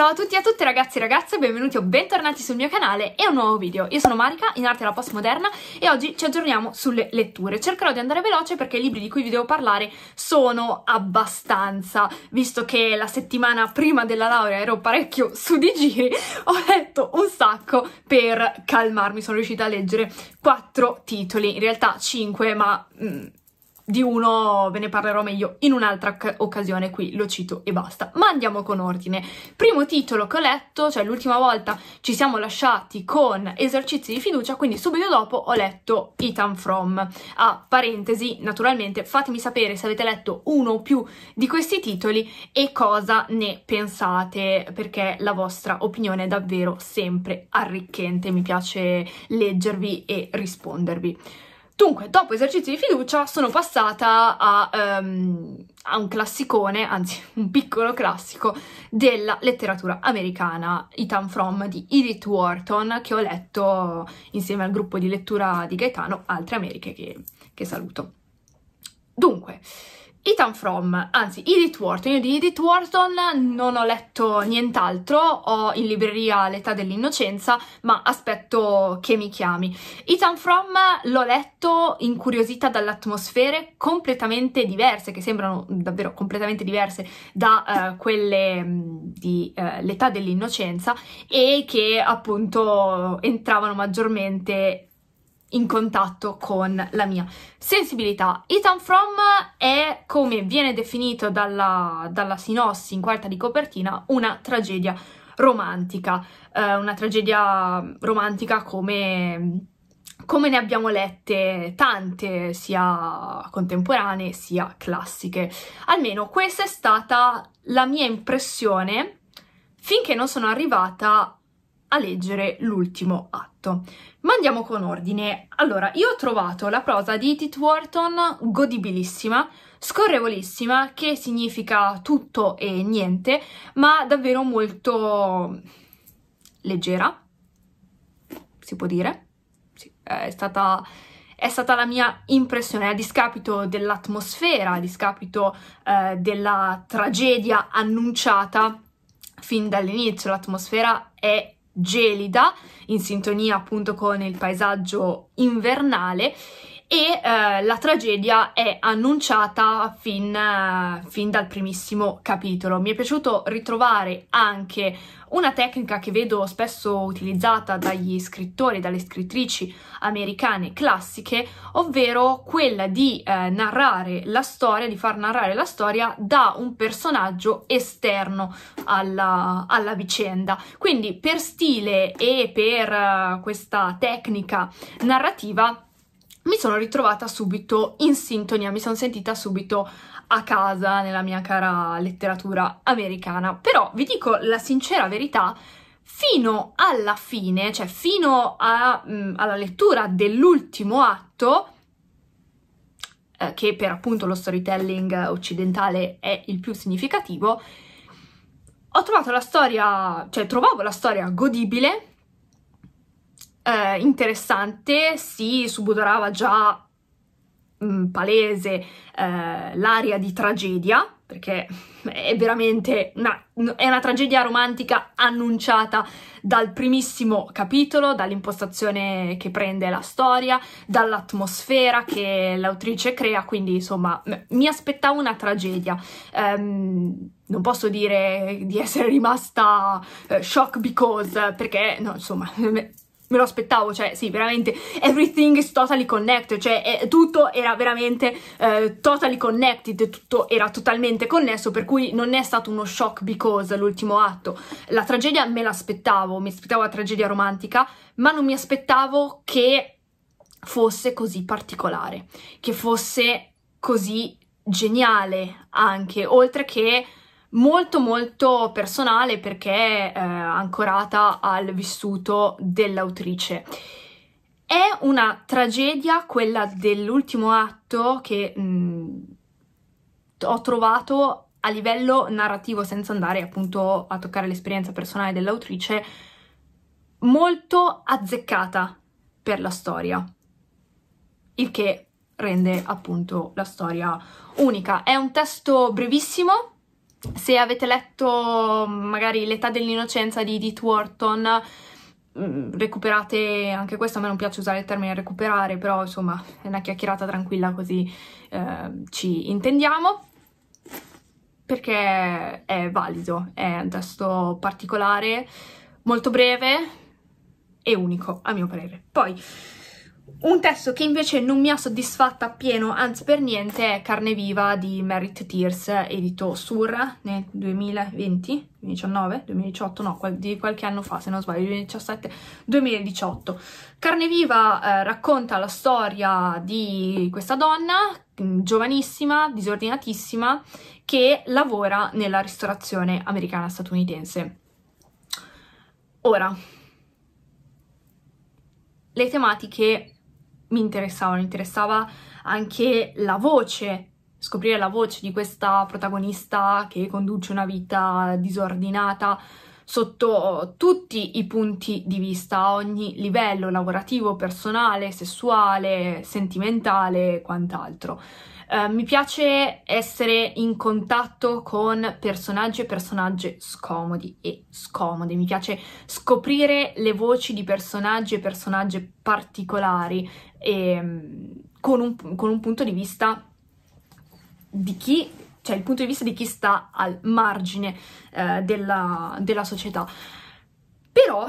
Ciao a tutti e a tutte ragazzi e ragazze, benvenuti o bentornati sul mio canale e un nuovo video. Io sono Marica, in arte la postmoderna e oggi ci aggiorniamo sulle letture. Cercherò di andare veloce perché i libri di cui vi devo parlare sono abbastanza, visto che la settimana prima della laurea ero parecchio su di giri, ho letto un sacco per calmarmi, sono riuscita a leggere quattro titoli, in realtà cinque, ma mh, mm, di uno ve ne parlerò meglio in un'altra occasione, qui lo cito e basta. Ma andiamo con ordine. Primo titolo che ho letto, cioè l'ultima volta ci siamo lasciati con esercizi di fiducia, quindi subito dopo ho letto Ethan From. A parentesi, naturalmente, fatemi sapere se avete letto uno o più di questi titoli e cosa ne pensate, perché la vostra opinione è davvero sempre arricchente, mi piace leggervi e rispondervi. Dunque, dopo esercizio di fiducia, sono passata a, um, a, un classicone, anzi un piccolo classico, della letteratura americana, Ethan From di Edith Wharton, che ho letto insieme al gruppo di lettura di Gaetano, Altre Americhe, che, che saluto. Dunque, Ethan From, anzi Edith Wharton, io di Edith Wharton non ho letto nient'altro, ho in libreria L'età dell'innocenza, ma aspetto che mi chiami. Ethan From l'ho letto incuriosita dalle atmosfere completamente diverse, che sembrano davvero completamente diverse da uh, quelle mm, di uh, L'età dell'innocenza e che appunto entravano maggiormente in contatto con la mia sensibilità. Ethan From è, come viene definito dalla, dalla sinossi in quarta di copertina, una tragedia romantica, eh, una tragedia romantica come, come, ne abbiamo lette tante, sia contemporanee sia classiche. Almeno questa è stata la mia impressione finché non sono arrivata a leggere l'ultimo atto. Ma andiamo con ordine. Allora, io ho trovato la prosa di Edith Wharton godibilissima, scorrevolissima, che significa tutto e niente, ma davvero molto leggera, si può dire. Sì, è stata è stata la mia impressione a discapito dell'atmosfera, a discapito eh, della tragedia annunciata fin dall'inizio. L'atmosfera è gelida, in sintonia appunto con il paesaggio invernale e eh, la tragedia è annunciata fin, eh, fin dal primissimo capitolo. Mi è piaciuto ritrovare anche una tecnica che vedo spesso utilizzata dagli scrittori, dalle scrittrici americane classiche, ovvero quella di eh, narrare la storia, di far narrare la storia da un personaggio esterno alla, alla vicenda. Quindi per stile e per uh, questa tecnica narrativa mi sono ritrovata subito in sintonia, mi sono sentita subito a casa nella mia cara letteratura americana. Però vi dico la sincera verità, fino alla fine, cioè fino a, mh, mm, alla lettura dell'ultimo atto, eh, che per appunto lo storytelling occidentale è il più significativo, ho trovato la storia, cioè trovavo la storia godibile, eh, interessante, si subodorava già mh, mm, palese eh, l'aria di tragedia, perché è veramente una, è una tragedia romantica annunciata dal primissimo capitolo, dall'impostazione che prende la storia, dall'atmosfera che l'autrice crea, quindi insomma mi aspettavo una tragedia. Um, non posso dire di essere rimasta uh, shock because, perché no, insomma me lo aspettavo, cioè sì, veramente everything is totally connected, cioè è, eh, tutto era veramente eh, totally connected, tutto era totalmente connesso, per cui non è stato uno shock because l'ultimo atto. La tragedia me l'aspettavo, mi aspettavo la tragedia romantica, ma non mi aspettavo che fosse così particolare, che fosse così geniale anche, oltre che molto molto personale perché eh, ancorata al vissuto dell'autrice. È una tragedia quella dell'ultimo atto che mh, mm, ho trovato a livello narrativo, senza andare appunto a toccare l'esperienza personale dell'autrice, molto azzeccata per la storia, il che rende appunto la storia unica. È un testo brevissimo, se avete letto magari L'età dell'innocenza di Edith Wharton, mm, recuperate anche questo, a me non piace usare il termine recuperare, però insomma è una chiacchierata tranquilla così eh, ci intendiamo perché è valido, è un testo particolare, molto breve e unico a mio parere. Poi un testo che invece non mi ha soddisfatta appieno, anzi per niente, è Carne Viva di Merit Tears, edito Sur nel 2020, 2019, 2018, no, di qualche anno fa se non sbaglio, 2017, 2018. Carne Viva eh, racconta la storia di questa donna mm, giovanissima, disordinatissima, che lavora nella ristorazione americana statunitense. Ora, le tematiche mi interessavano, interessava anche la voce, scoprire la voce di questa protagonista che conduce una vita disordinata sotto tutti i punti di vista, a ogni livello lavorativo, personale, sessuale, sentimentale e quant'altro. Eh, mi piace essere in contatto con personaggi e personaggi scomodi e scomodi. mi piace scoprire le voci di personaggi e personaggi particolari e, ehm, con, un, con un punto di vista di chi cioè il punto di vista di chi sta al margine eh, della, della, società. Però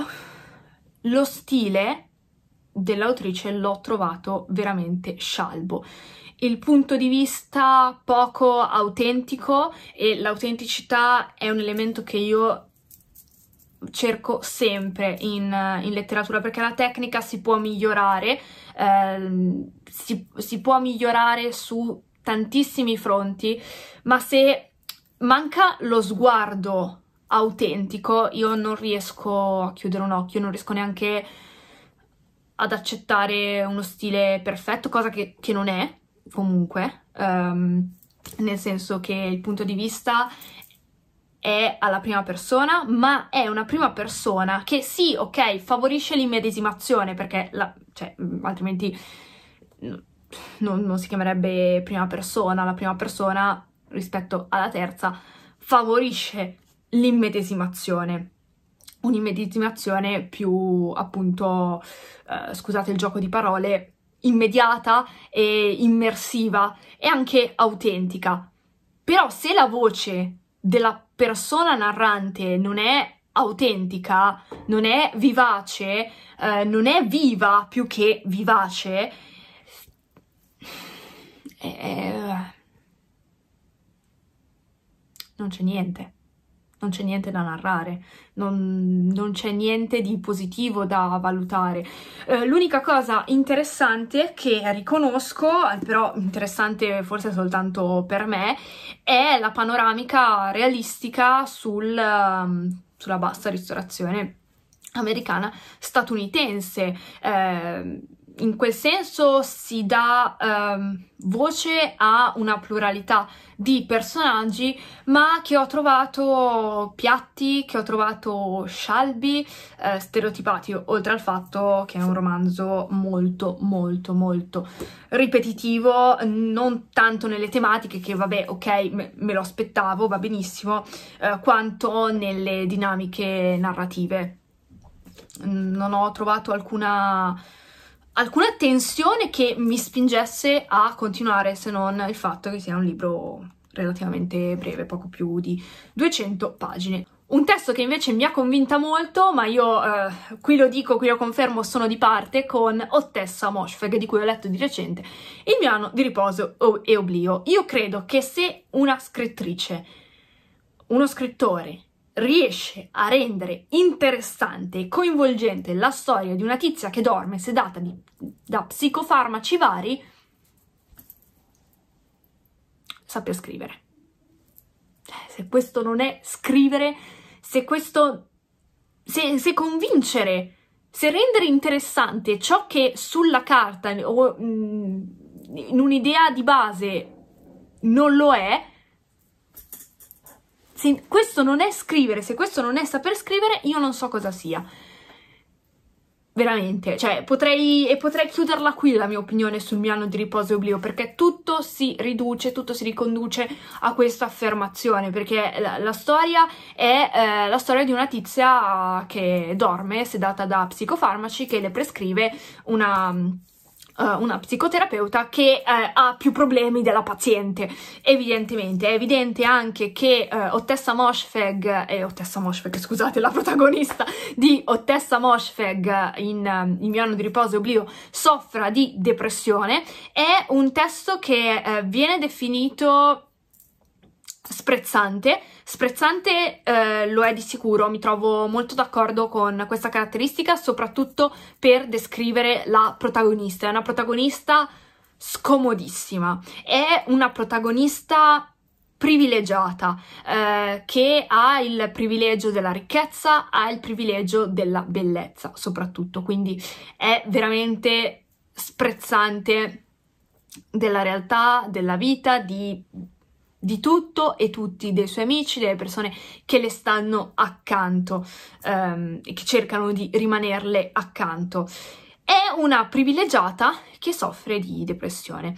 lo stile dell'autrice l'ho trovato veramente scialbo il punto di vista poco autentico e l'autenticità è un elemento che io cerco sempre in, in, letteratura perché la tecnica si può migliorare, ehm, si, si può migliorare su tantissimi fronti, ma se manca lo sguardo autentico io non riesco a chiudere un occhio, non riesco neanche ad accettare uno stile perfetto, cosa che, che non è, comunque, um, nel senso che il punto di vista è alla prima persona, ma è una prima persona che sì, ok, favorisce l'immedesimazione, perché la, cioè, altrimenti non, non si chiamerebbe prima persona, la prima persona rispetto alla terza favorisce l'immedesimazione un'immedesimazione più appunto eh, scusate il gioco di parole immediata e immersiva e anche autentica. Però se la voce della persona narrante non è autentica, non è vivace, eh, non è viva più che vivace, eh, non c'è niente non c'è niente da narrare, non, non c'è niente di positivo da valutare. Eh, l'unica cosa interessante che riconosco, eh, però interessante forse soltanto per me, è la panoramica realistica sul, ehm, sulla bassa ristorazione americana statunitense. Eh, in quel senso si dà ehm, voce a una pluralità di personaggi, ma che ho trovato piatti, che ho trovato scialbi, eh, stereotipati, oltre al fatto che è un romanzo molto, molto, molto ripetitivo, non tanto nelle tematiche che, vabbè, ok, me, me lo aspettavo, va benissimo, eh, quanto nelle dinamiche narrative. Non ho trovato alcuna alcuna tensione che mi spingesse a continuare, se non il fatto che sia un libro relativamente breve, poco più di 200 pagine. Un testo che invece mi ha convinta molto, ma io eh, qui lo dico, qui lo confermo, sono di parte con Ottessa Moshfegh, di cui ho letto di recente, Il mio anno di riposo e oblio. Io credo che se una scrittrice, uno scrittore, riesce a rendere interessante e coinvolgente la storia di una tizia che dorme sedata di, da psicofarmaci vari, sappia scrivere. Eh, se questo non è scrivere, se questo... se, se convincere, se rendere interessante ciò che sulla carta o mh, mm, in un'idea di base non lo è, se questo non è scrivere, se questo non è saper scrivere, io non so cosa sia. Veramente, cioè potrei, e potrei chiuderla qui la mia opinione sul mio anno di riposo e oblio, perché tutto si riduce, tutto si riconduce a questa affermazione, perché la, la storia è eh, la storia di una tizia che dorme, sedata da psicofarmaci, che le prescrive una uh, una psicoterapeuta che uh, ha più problemi della paziente, evidentemente. È evidente anche che uh, eh, Ottessa Moshfeg, eh, Ottessa Moshfeg, scusate, la protagonista di Ottessa Moshfeg in Il mio anno di riposo e oblio soffra di depressione. È un testo che viene definito sprezzante Sprezzante eh, lo è di sicuro, mi trovo molto d'accordo con questa caratteristica, soprattutto per descrivere la protagonista. È una protagonista scomodissima, è una protagonista privilegiata, eh, che ha il privilegio della ricchezza, ha il privilegio della bellezza soprattutto, quindi è veramente sprezzante della realtà, della vita, di di tutto e tutti, dei suoi amici, delle persone che le stanno accanto ehm, che cercano di rimanerle accanto. È una privilegiata che soffre di depressione.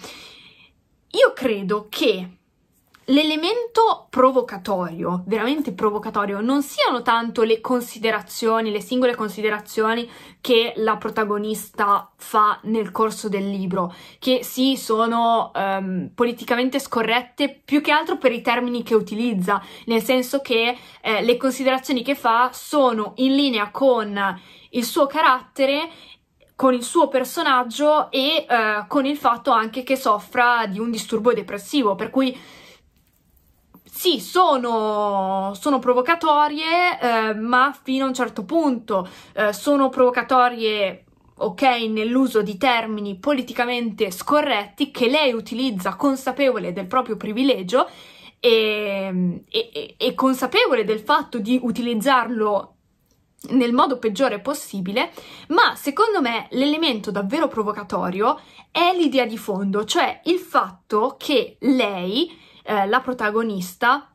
Io credo che l'elemento provocatorio, veramente provocatorio, non siano tanto le considerazioni, le singole considerazioni che la protagonista fa nel corso del libro, che sì sono um, politicamente scorrette più che altro per i termini che utilizza, nel senso che eh, le considerazioni che fa sono in linea con il suo carattere con il suo personaggio e eh, con il fatto anche che soffra di un disturbo depressivo, per cui sì, sono, sono provocatorie, eh, ma fino a un certo punto eh, sono provocatorie ok nell'uso di termini politicamente scorretti che lei utilizza consapevole del proprio privilegio e, e, e consapevole del fatto di utilizzarlo nel modo peggiore possibile, ma secondo me l'elemento davvero provocatorio è l'idea di fondo, cioè il fatto che lei eh, la protagonista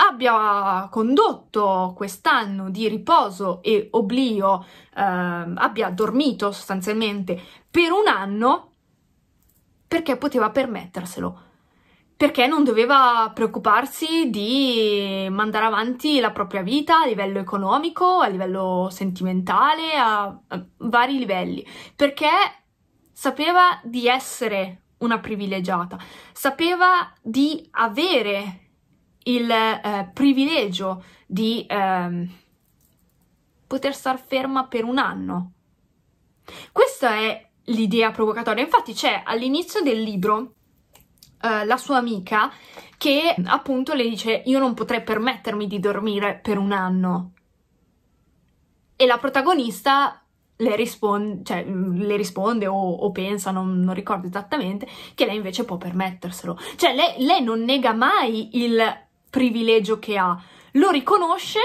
abbia condotto quest'anno di riposo e oblio, eh, abbia dormito sostanzialmente per un anno perché poteva permetterselo, perché non doveva preoccuparsi di mandare avanti la propria vita a livello economico, a livello sentimentale, a, a vari livelli, perché sapeva di essere una privilegiata, sapeva di avere il eh, privilegio di eh, poter star ferma per un anno. Questa è l'idea provocatoria. Infatti c'è all'inizio del libro eh, la sua amica che appunto le dice io non potrei permettermi di dormire per un anno. E la protagonista le, risponde, cioè, mm, le risponde o, o pensa, non, non, ricordo esattamente, che lei invece può permetterselo. Cioè lei, lei non nega mai il privilegio che ha, lo riconosce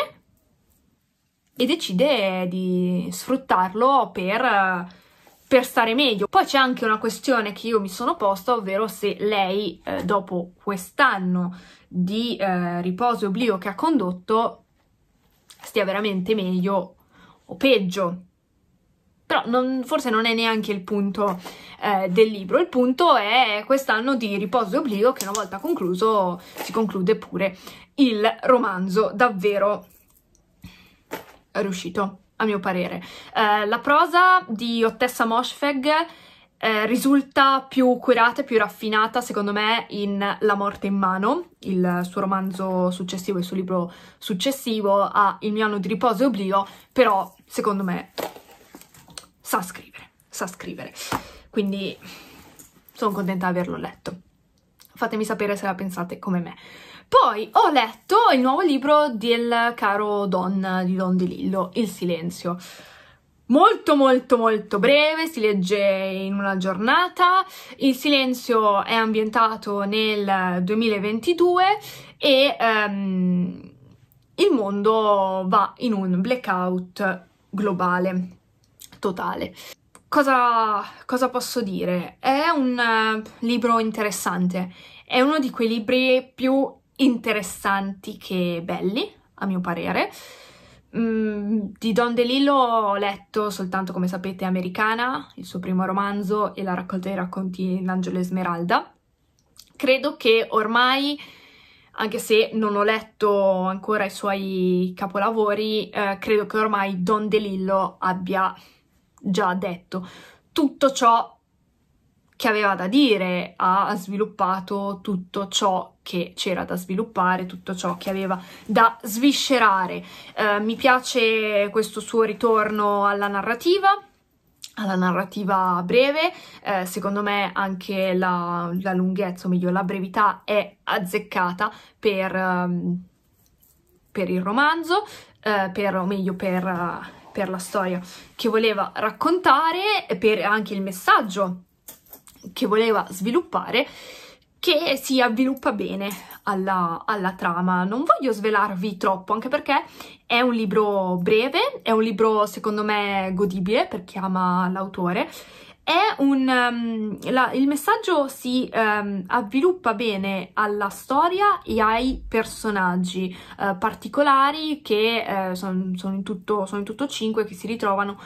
e decide di sfruttarlo per, per stare meglio. Poi c'è anche una questione che io mi sono posta, ovvero se lei eh, dopo quest'anno di eh, riposo e oblio che ha condotto stia veramente meglio o peggio però non, forse non è neanche il punto eh, del libro, il punto è quest'anno di riposo e obbligo che una volta concluso si conclude pure il romanzo davvero riuscito, a mio parere. Eh, la prosa di Ottessa Moshfeg eh, risulta più curata e più raffinata, secondo me, in La morte in mano, il suo romanzo successivo, il suo libro successivo a Il mio anno di riposo e oblio, però, secondo me, sa scrivere, sa scrivere. Quindi sono contenta di averlo letto. Fatemi sapere se la pensate come me. Poi ho letto il nuovo libro del caro Don di Don De Lillo, Il silenzio. Molto molto molto breve, si legge in una giornata. Il silenzio è ambientato nel 2022 e um, il mondo va in un blackout globale totale. Cosa, cosa posso dire? È un uh, libro interessante, è uno di quei libri più interessanti che belli, a mio parere. Mm, di Don DeLillo ho letto soltanto, come sapete, Americana, il suo primo romanzo, e la raccolta dei racconti in Angelo Esmeralda. Credo che ormai, anche se non ho letto ancora i suoi capolavori, eh, credo che ormai Don DeLillo abbia già detto tutto ciò che aveva da dire, ha sviluppato tutto ciò che c'era da sviluppare, tutto ciò che aveva da sviscerare. Eh, mi piace questo suo ritorno alla narrativa, alla narrativa breve, eh, secondo me anche la, la, lunghezza, o meglio la brevità, è azzeccata per, ehm, per il romanzo, eh, per, o meglio per per la storia che voleva raccontare e per anche il messaggio che voleva sviluppare che si avviluppa bene alla, alla, trama. Non voglio svelarvi troppo, anche perché è un libro breve, è un libro secondo me godibile per chi ama l'autore, un, um, la, il messaggio si um, avviluppa bene alla storia e ai personaggi uh, particolari che uh, sono son in, tutto 5 che si ritrovano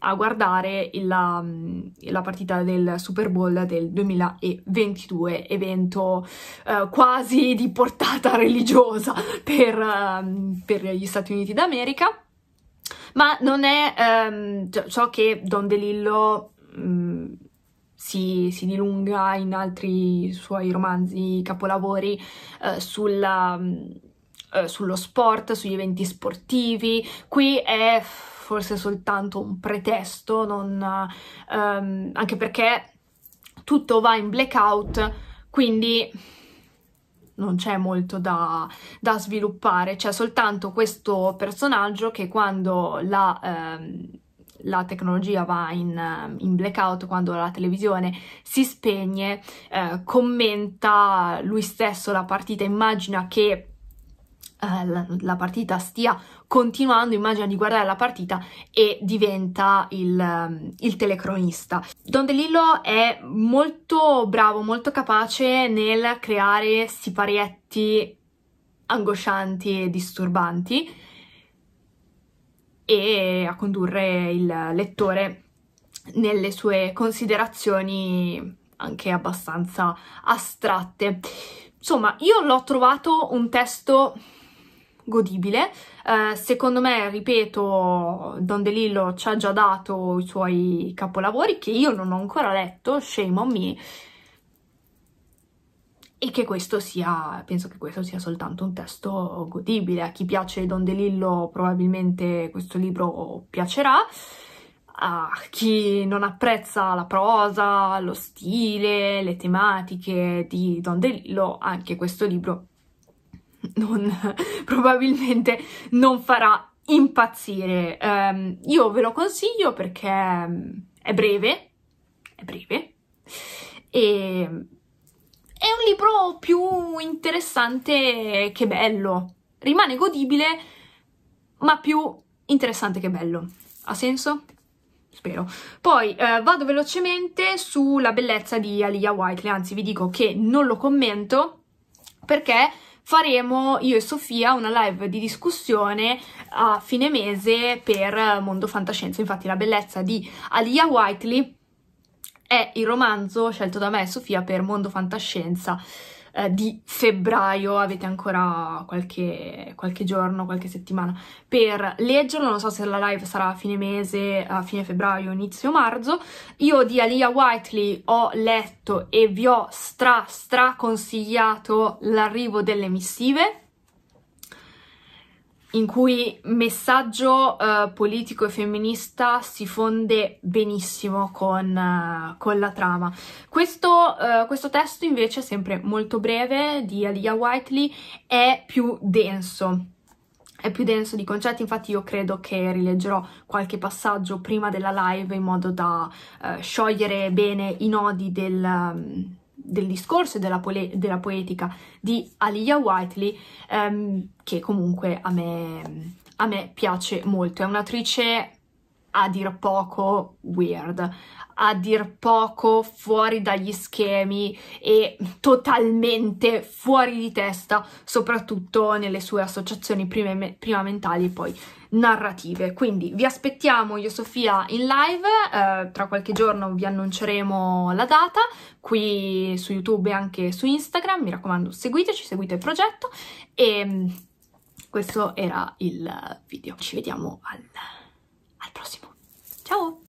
a guardare la, mm, la, partita del Super Bowl del 2022, evento eh, quasi di portata religiosa per, um, per gli Stati Uniti d'America, ma non è um, ciò che Don DeLillo Mm, si, si, dilunga in altri suoi romanzi capolavori eh, sulla, mm, eh, sullo sport, sugli eventi sportivi. Qui è forse soltanto un pretesto, non, ehm, anche perché tutto va in blackout, quindi non c'è molto da, da sviluppare, c'è soltanto questo personaggio che quando la... Ehm, la tecnologia va in, in blackout, quando la televisione si spegne, eh, commenta lui stesso la partita, immagina che eh, la, partita stia continuando, immagina di guardare la partita e diventa il, il, telecronista. Don De Lillo è molto bravo, molto capace nel creare siparietti angoscianti e disturbanti, e a condurre il lettore nelle sue considerazioni anche abbastanza astratte. Insomma, io l'ho trovato un testo godibile, eh, secondo me, ripeto, Don DeLillo ci ha già dato i suoi capolavori che io non ho ancora letto, shame on me, e che questo sia, penso che questo sia soltanto un testo godibile. A chi piace Don DeLillo probabilmente questo libro piacerà, a chi non apprezza la prosa, lo stile, le tematiche di Don DeLillo, anche questo libro non, probabilmente non farà impazzire. Um, io ve lo consiglio perché è breve, è breve, e è un libro più interessante che bello. Rimane godibile, ma più interessante che bello. Ha senso? Spero. Poi eh, vado velocemente sulla bellezza di Aliyah Whiteley, anzi vi dico che non lo commento perché faremo io e Sofia una live di discussione a fine mese per Mondo Fantascienza. Infatti la bellezza di Aliyah Whiteley è il romanzo scelto da me e Sofia per Mondo Fantascienza eh, di febbraio, avete ancora qualche, qualche, giorno, qualche settimana per leggerlo, non so se la live sarà a fine mese, a fine febbraio, inizio marzo. Io di Alia Whiteley ho letto e vi ho stra stra consigliato l'arrivo delle missive, in cui messaggio uh, politico e femminista si fonde benissimo con, uh, con la trama. Questo, uh, questo, testo invece, sempre molto breve, di Alia Whiteley, è più denso. È più denso di concetti, infatti io credo che rileggerò qualche passaggio prima della live in modo da sciogliere bene i nodi del... Um, del discorso e della, pole- della, poetica di Aliyah Whiteley, ehm, che comunque a me, a me piace molto. È un'attrice a dir poco weird, a dir poco fuori dagli schemi e totalmente fuori di testa, soprattutto nelle sue associazioni prima, prima mentali e poi narrative. Quindi vi aspettiamo io Sofia in live, eh, tra qualche giorno vi annunceremo la data qui su YouTube e anche su Instagram, mi raccomando seguiteci, seguite il progetto e mm, questo era il video. Ci vediamo al, al prossimo. Ciao!